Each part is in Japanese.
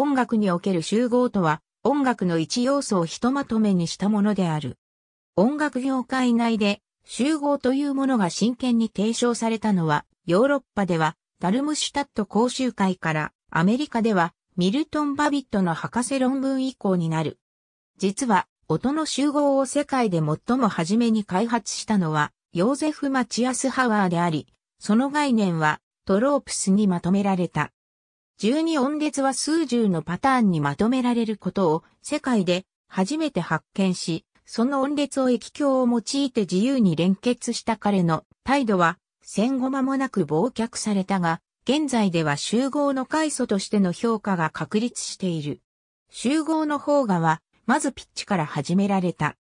音楽における集合とは、音楽の一要素をひとまとめにしたものである。音楽業界内で、集合というものが真剣に提唱されたのは、ヨーロッパでは、ダルムシュタット講習会から、アメリカでは、ミルトン・バビットの博士論文以降になる。実は、音の集合を世界で最も初めに開発したのは、ヨーゼフ・マチアス・ハワーであり、その概念は、トロープスにまとめられた。12音列は数十のパターンにまとめられることを世界で初めて発見し、その音列を液境を用いて自由に連結した彼の態度は戦後間もなく忘却されたが、現在では集合の階祖としての評価が確立している。集合の方がは、まずピッチから始められた。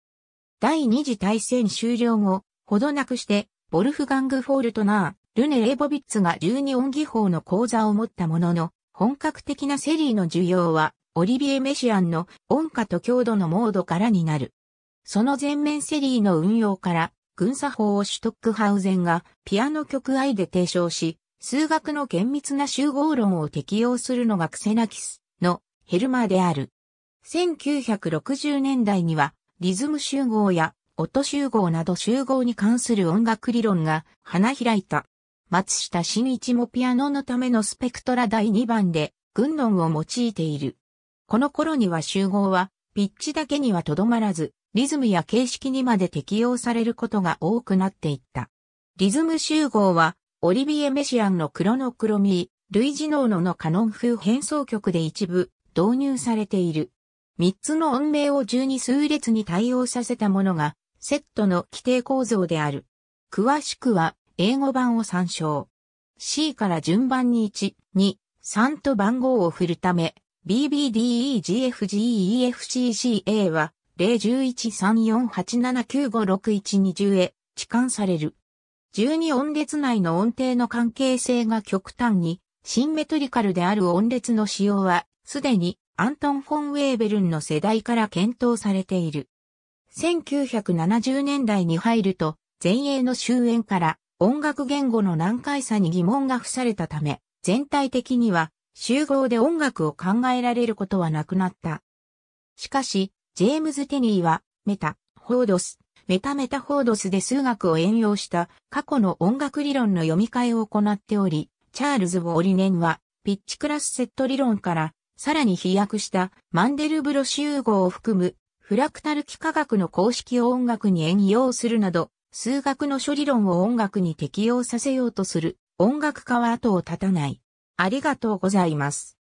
第二次大戦終了後、ほどなくして、ボルフガング・フォールトナー、ルネ・レイボビッツが12音技法の講座を持ったものの、本格的なセリーの需要は、オリビエ・メシアンの音歌と強度のモードからになる。その全面セリーの運用から、軍作法をシュトックハウゼンがピアノ曲愛で提唱し、数学の厳密な集合論を適用するのがクセナキスのヘルマーである。1960年代にはリズム集合や音集合など集合に関する音楽理論が花開いた。松下新一もピアノのためのスペクトラ第2番で、軍論を用いている。この頃には集合は、ピッチだけにはとどまらず、リズムや形式にまで適用されることが多くなっていった。リズム集合は、オリビエ・メシアンのクロノクロミー、ルイジノーノのカノン風変奏曲で一部導入されている。三つの音名を十二数列に対応させたものが、セットの規定構造である。詳しくは、英語版を参照。C から順番に1、2、3と番号を振るため、BBDEGFGEFCCA は0113487956120へ置換される。12音列内の音程の関係性が極端にシンメトリカルである音列の使用は、すでにアントン・フォン・ウェーベルンの世代から検討されている。1970年代に入ると、前衛の終焉から音楽言語の難解さに疑問が付されたため、全体的には集合で音楽を考えられることはなくなった。しかし、ジェームズ・テニーは、メタ、ホードス、メタメタホードスで数学を援用した過去の音楽理論の読み替えを行っており、チャールズ・ウォーリネンは、ピッチクラスセット理論から、さらに飛躍したマンデルブロ集合を含むフラクタル幾何学の公式を音楽に援用するなど、数学の処理論を音楽に適用させようとする音楽家は後を絶たない。ありがとうございます。